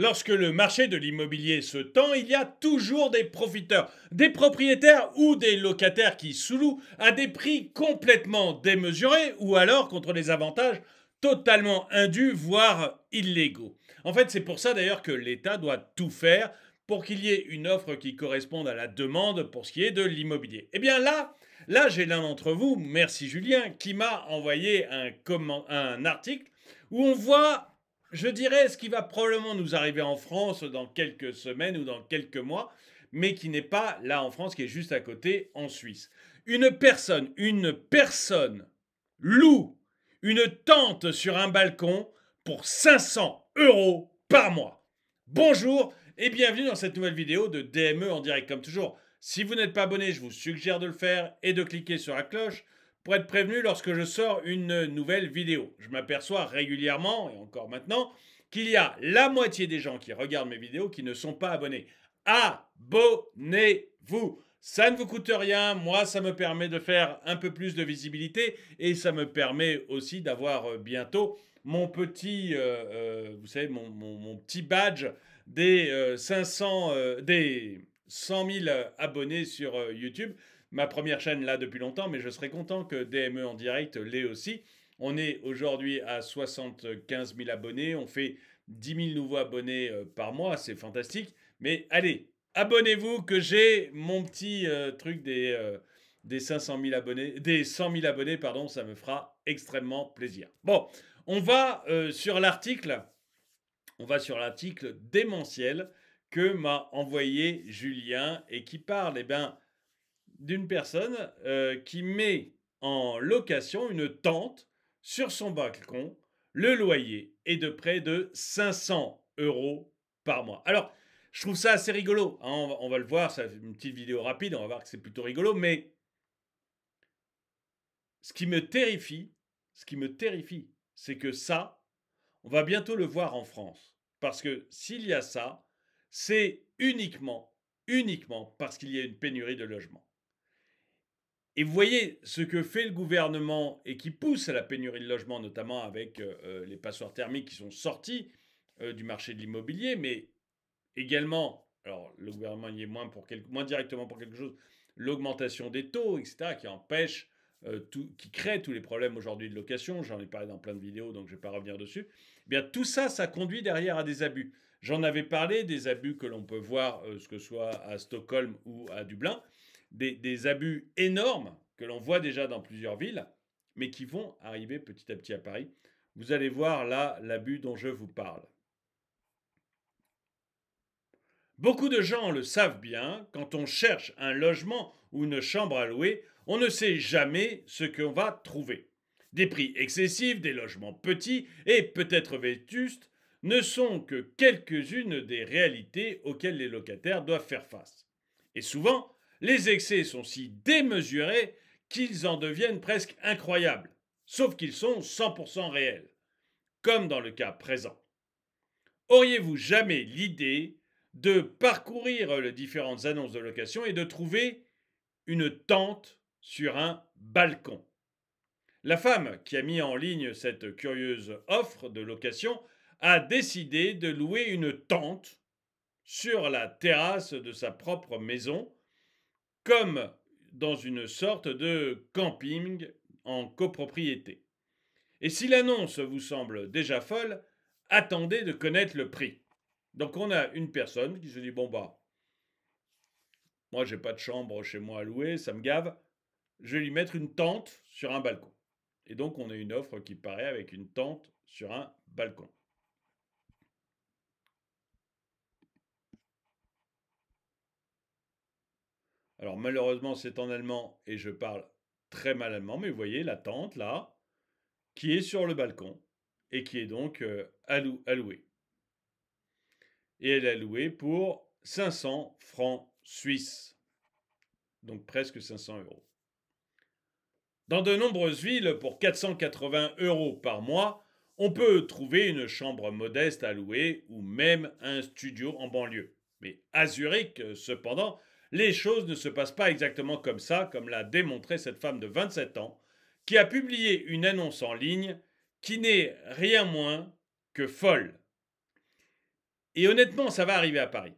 Lorsque le marché de l'immobilier se tend, il y a toujours des profiteurs, des propriétaires ou des locataires qui sous à des prix complètement démesurés ou alors contre des avantages totalement indus, voire illégaux. En fait, c'est pour ça d'ailleurs que l'État doit tout faire pour qu'il y ait une offre qui corresponde à la demande pour ce qui est de l'immobilier. Eh bien là, là j'ai l'un d'entre vous, merci Julien, qui m'a envoyé un, un article où on voit je dirais, ce qui va probablement nous arriver en France dans quelques semaines ou dans quelques mois, mais qui n'est pas là en France, qui est juste à côté en Suisse. Une personne, une personne loue une tente sur un balcon pour 500 euros par mois. Bonjour et bienvenue dans cette nouvelle vidéo de DME en direct. Comme toujours, si vous n'êtes pas abonné, je vous suggère de le faire et de cliquer sur la cloche pour être prévenu lorsque je sors une nouvelle vidéo. Je m'aperçois régulièrement, et encore maintenant, qu'il y a la moitié des gens qui regardent mes vidéos qui ne sont pas abonnés. Abonnez-vous ça ne vous coûte rien, moi ça me permet de faire un peu plus de visibilité et ça me permet aussi d'avoir euh, bientôt mon petit, euh, euh, vous savez, mon, petit badge des 500, des 100 000 abonnés sur YouTube ma première chaîne là depuis longtemps, mais je serais content que DME en direct l'ait aussi. On est aujourd'hui à 75 000 abonnés, on fait 10 000 nouveaux abonnés euh, par mois, c'est fantastique. Mais allez, abonnez-vous que j'ai mon petit euh, truc des, euh, des abonnés, des 100 000 abonnés, pardon, ça me fera extrêmement plaisir. Bon, on va sur l'article, on va sur l'article démentiel que m'a envoyé Julien et qui parle, eh bien, d'une personne euh, qui met en location une tente sur son balcon. Le loyer est de près de 500 euros par mois. Alors, je trouve ça assez rigolo. Hein, on, va, le voir, c'est une petite vidéo rapide, on va voir que c'est plutôt rigolo. Mais ce qui me terrifie, ce qui me terrifie, c'est que ça, on va bientôt le voir en France. Parce que s'il y a ça, c'est uniquement, uniquement parce qu'il y a une pénurie de logements. Et vous voyez ce que fait le gouvernement et qui pousse à la pénurie de logements, notamment avec euh, euh, les passoires thermiques qui sont sortis euh, du marché de l'immobilier, mais également, alors le gouvernement y est moins, pour moins directement pour quelque chose, l'augmentation des taux, etc., qui empêche, qui crée tous les problèmes aujourd'hui de location. J'en ai parlé dans plein de vidéos, donc je ne vais pas revenir dessus. Eh bien, tout ça, ça conduit derrière à des abus. J'en avais parlé des abus que l'on peut voir, euh, ce que soit à Stockholm ou à Dublin, des, des abus énormes que l'on voit déjà dans plusieurs villes, mais qui vont arriver petit à petit à Paris. Vous allez voir là l'abus dont je vous parle. Beaucoup de gens le savent bien, quand on cherche un logement ou une chambre à louer, on ne sait jamais ce qu'on va trouver. Des prix excessifs, des logements petits et peut-être vétustes, ne sont que quelques-unes des réalités auxquelles les locataires doivent faire face. Et souvent, les excès sont si démesurés qu'ils en deviennent presque incroyables, sauf qu'ils sont 100% réels, comme dans le cas présent. Auriez-vous jamais l'idée de parcourir les différentes annonces de location et de trouver une tente sur un balcon La femme qui a mis en ligne cette curieuse offre de location a décidé de louer une tente sur la terrasse de sa propre maison, comme dans une sorte de camping en copropriété. Et si l'annonce vous semble déjà folle, attendez de connaître le prix. Donc on a une personne qui se dit bon bah moi j'ai pas de chambre chez moi à louer, ça me gave, je vais lui mettre une tente sur un balcon. Et donc on a une offre qui paraît avec une tente sur un balcon. Alors malheureusement, c'est en allemand et je parle très mal allemand, mais vous voyez la tente là, qui est sur le balcon et qui est donc à euh, allouée. Et elle est allouée pour 500 francs suisses, donc presque 500 euros. Dans de nombreuses villes, pour 480 euros par mois, on peut trouver une chambre modeste à louer ou même un studio en banlieue. Mais à Zurich, euh, cependant, les choses ne se passent pas exactement comme ça, comme l'a démontré cette femme de 27 ans, qui a publié une annonce en ligne qui n'est rien moins que folle. Et honnêtement, ça va arriver à Paris.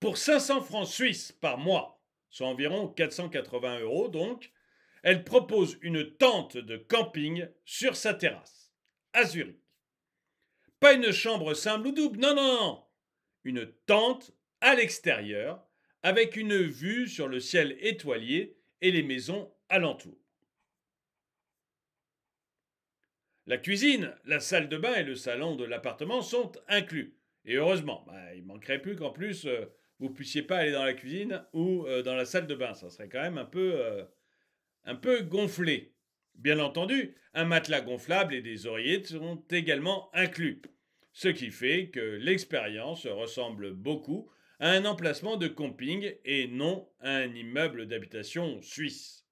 Pour 500 francs suisses par mois, soit environ 480 euros donc, elle propose une tente de camping sur sa terrasse, à Zurich. Pas une chambre simple ou double, non, non, une tente à l'extérieur avec une vue sur le ciel étoilé et les maisons alentour. La cuisine, la salle de bain et le salon de l'appartement sont inclus. Et heureusement, bah, il manquerait plus qu'en plus vous euh, vous puissiez pas aller dans la cuisine ou euh, dans la salle de bain. Ça serait quand même un peu, euh, un peu gonflé. Bien entendu, un matelas gonflable et des oreillers sont également inclus ce qui fait que l'expérience ressemble beaucoup à un emplacement de camping et non à un immeuble d'habitation suisse.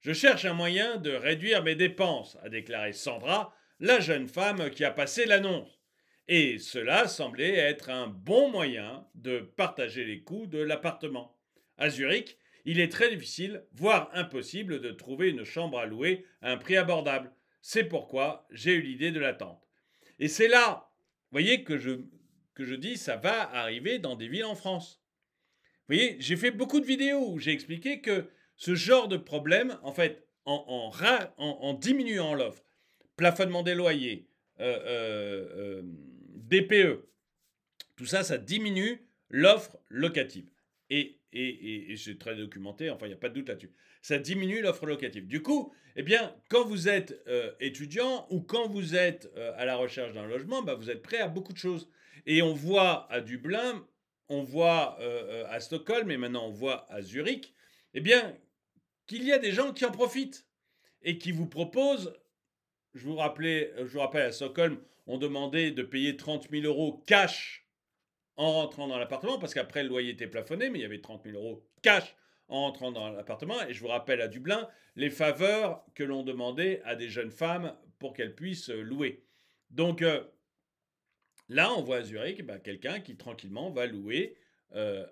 Je cherche un moyen de réduire mes dépenses, a déclaré Sandra, la jeune femme qui a passé l'annonce. Et cela semblait être un bon moyen de partager les coûts de l'appartement. À Zurich, il est très difficile, voire impossible, de trouver une chambre à louer à un prix abordable. C'est pourquoi j'ai eu l'idée de l'attente. Et c'est là, vous voyez, que je, que je dis, ça va arriver dans des villes en France. Vous voyez, j'ai fait beaucoup de vidéos où j'ai expliqué que ce genre de problème, en fait, en, en, diminuant l'offre, plafonnement des loyers, euh, euh, euh, DPE, tout ça, ça diminue l'offre locative. Et, et, et, et c'est très documenté, enfin, il n'y a pas de doute là-dessus ça diminue l'offre locative. Du coup, eh bien, quand vous êtes euh, étudiant ou quand vous êtes euh, à la recherche d'un logement, bah, vous êtes prêt à beaucoup de choses. Et on voit à Dublin, on voit euh, à Stockholm et maintenant on voit à Zurich, eh bien, qu'il y a des gens qui en profitent et qui vous proposent, je vous, rappelais, je vous rappelle à Stockholm, on demandait de payer 30 000 euros cash en rentrant dans l'appartement, parce qu'après le loyer était plafonné, mais il y avait 30 000 euros cash en entrant dans l'appartement. Et je vous rappelle à Dublin les faveurs que l'on demandait à des jeunes femmes pour qu'elles puissent louer. Donc euh, là, on voit à Zurich bah, quelqu'un qui tranquillement va louer euh,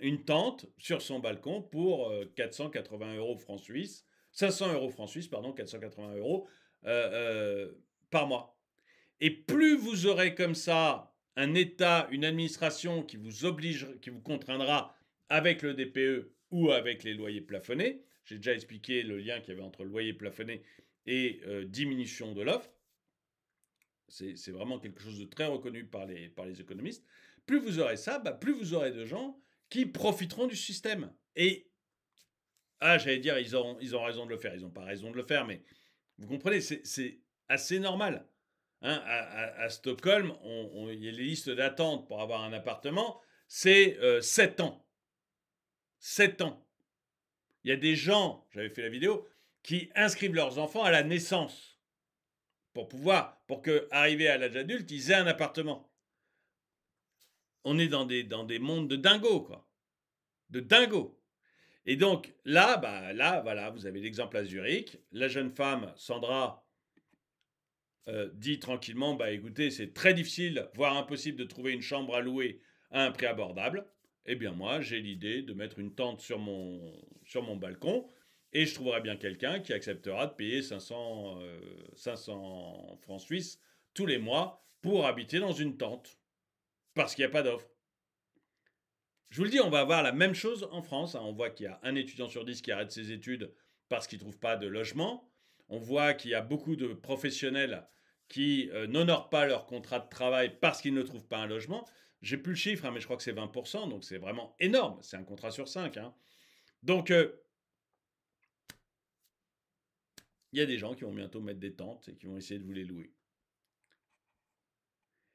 une tente sur son balcon pour 480 euh, euros francs suisses, 500 euros francs suisses, pardon, 480 euros par mois. Et plus vous aurez comme ça un État, une administration qui vous oblige, qui vous contraindra avec le DPE ou avec les loyers plafonnés. J'ai déjà expliqué le lien qu'il y avait entre loyer plafonné et euh, diminution de l'offre. C'est vraiment quelque chose de très reconnu par les, par les économistes. Plus vous aurez ça, bah, plus vous aurez de gens qui profiteront du système. Et, ah, j'allais dire, ils, ils ont raison de le faire. Ils n'ont pas raison de le faire, mais vous comprenez, c'est assez normal. Hein. à, Stockholm, il y a les listes d'attente pour avoir un appartement, c'est 7 euh, ans. 7 ans. Il y a des gens, j'avais fait la vidéo, qui inscrivent leurs enfants à la naissance pour pouvoir, pour que, à l'âge adulte, ils aient un appartement. On est dans des, dans des mondes de dingo, quoi. De dingo. Et donc, là, bah, là, voilà, vous avez l'exemple à Zurich. La jeune femme, Sandra, euh, dit tranquillement, bah écoutez, c'est très difficile, voire impossible de trouver une chambre à louer à un prix abordable eh bien moi, j'ai l'idée de mettre une tente sur mon, balcon et je trouverai bien quelqu'un qui acceptera de payer 500, euh, francs suisses tous les mois pour habiter dans une tente. Parce qu'il n'y a pas d'offre. Je vous le dis, on va avoir la même chose en France. Hein. On voit qu'il y a un étudiant sur dix qui arrête ses études parce qu'il ne trouve pas de logement. On voit qu'il y a beaucoup de professionnels qui euh, n'honorent pas leur contrat de travail parce qu'ils ne trouvent pas un logement. J'ai plus le chiffre, hein, mais je crois que c'est 20%, donc c'est vraiment énorme. C'est un contrat sur 5. Hein. Donc, euh, il y a des gens qui vont bientôt mettre des tentes et qui vont essayer de vous les louer.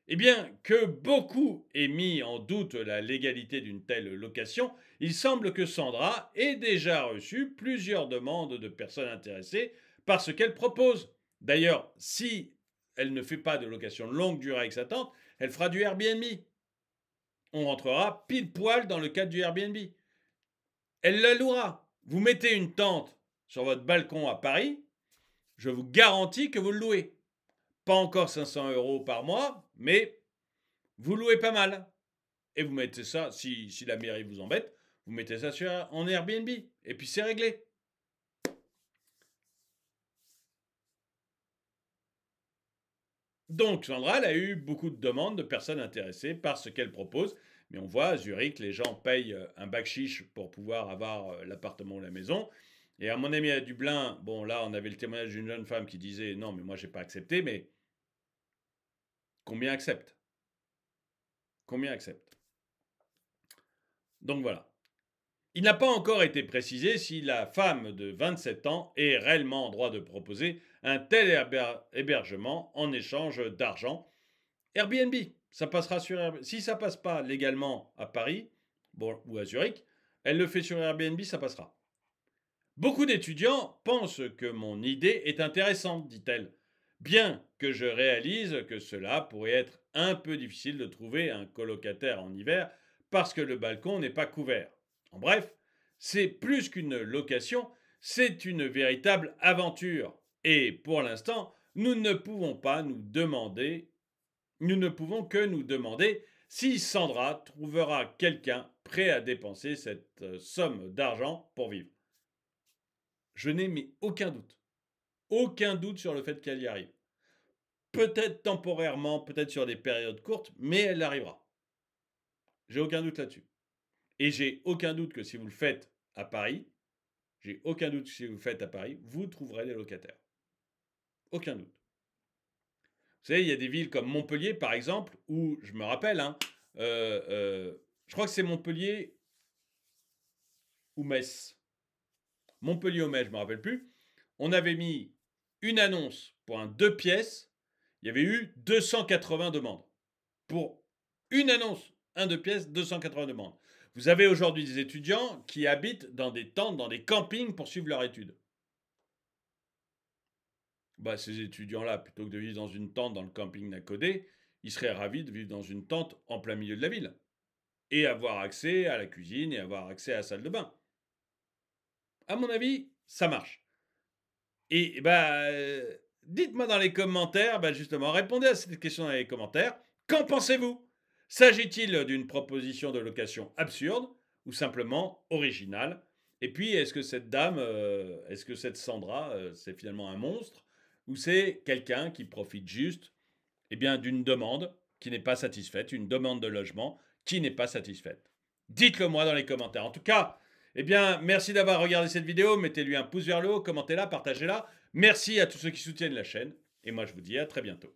Eh bien, que beaucoup aient mis en doute la légalité d'une telle location, il semble que Sandra ait déjà reçu plusieurs demandes de personnes intéressées par ce qu'elle propose. D'ailleurs, si elle ne fait pas de location longue durée avec sa tante, elle fera du Airbnb on rentrera pile poil dans le cadre du Airbnb. Elle la louera. Vous mettez une tente sur votre balcon à Paris, je vous garantis que vous le louez. Pas encore 500 euros par mois, mais vous louez pas mal. Et vous mettez ça, si, si la mairie vous embête, vous mettez ça sur, en Airbnb. Et puis c'est réglé. Donc Sandra, elle a eu beaucoup de demandes de personnes intéressées par ce qu'elle propose. Mais on voit à Zurich, les gens payent euh, un bac chiche pour pouvoir avoir euh, l'appartement ou la maison. Et à mon ami à Dublin, bon là, on avait le témoignage d'une jeune femme qui disait non, mais moi j'ai pas accepté, mais combien accepte Combien accepte Donc voilà. Il n'a pas encore été précisé si la femme de 27 ans est réellement en droit de proposer un tel hébergement en échange d'argent. Airbnb, ça passera sur Si ça passe pas légalement à Paris ou à Zurich, elle le fait sur Airbnb, ça passera. Beaucoup d'étudiants pensent que mon idée est intéressante, dit-elle, bien que je réalise que cela pourrait être un peu difficile de trouver un colocataire en hiver parce que le balcon n'est pas couvert. En bref, c'est plus qu'une location, c'est une véritable aventure. Et pour l'instant, nous ne pouvons pas nous demander, nous ne pouvons que nous demander si Sandra trouvera quelqu'un prêt à dépenser cette euh, somme d'argent pour vivre. Je n'ai mis aucun doute. Aucun doute sur le fait qu'elle y arrive. Peut-être temporairement, peut-être sur des périodes courtes, mais elle arrivera. J'ai aucun doute là-dessus. Et j'ai aucun doute que si vous le faites à Paris, j'ai aucun doute que si vous le faites à Paris, vous trouverez des locataires. Aucun doute. Vous savez, il y a des villes comme Montpellier, par exemple, où je me rappelle, hein, euh, euh, je crois que c'est Montpellier ou Metz. Montpellier ou Metz, je ne me rappelle plus. On avait mis une annonce pour un deux pièces. Il y avait eu 280 demandes. Pour une annonce, un deux pièces, 280 demandes. Vous avez aujourd'hui des étudiants qui habitent dans des tentes, dans des campings pour suivre leur étude. Bah, ces étudiants-là, plutôt que de vivre dans une tente dans le camping côté, ils seraient ravis de vivre dans une tente en plein milieu de la ville. Et avoir accès à la cuisine et avoir accès à la salle de bain. À mon avis, ça marche. Et eh bah, dites-moi dans les commentaires, bah justement, répondez à cette question dans les commentaires. Qu'en pensez-vous S'agit-il d'une proposition de location absurde ou simplement originale Et puis, est-ce que cette dame, euh, est-ce que cette Sandra, euh, c'est finalement un monstre ou c'est quelqu'un qui profite juste eh bien, d'une demande qui n'est pas satisfaite, une demande de logement qui n'est pas satisfaite Dites-le moi dans les commentaires. En tout cas, eh bien, merci d'avoir regardé cette vidéo. Mettez-lui un pouce vers le haut, commentez-la, partagez-la. Merci à tous ceux qui soutiennent la chaîne. Et moi, je vous dis à très bientôt.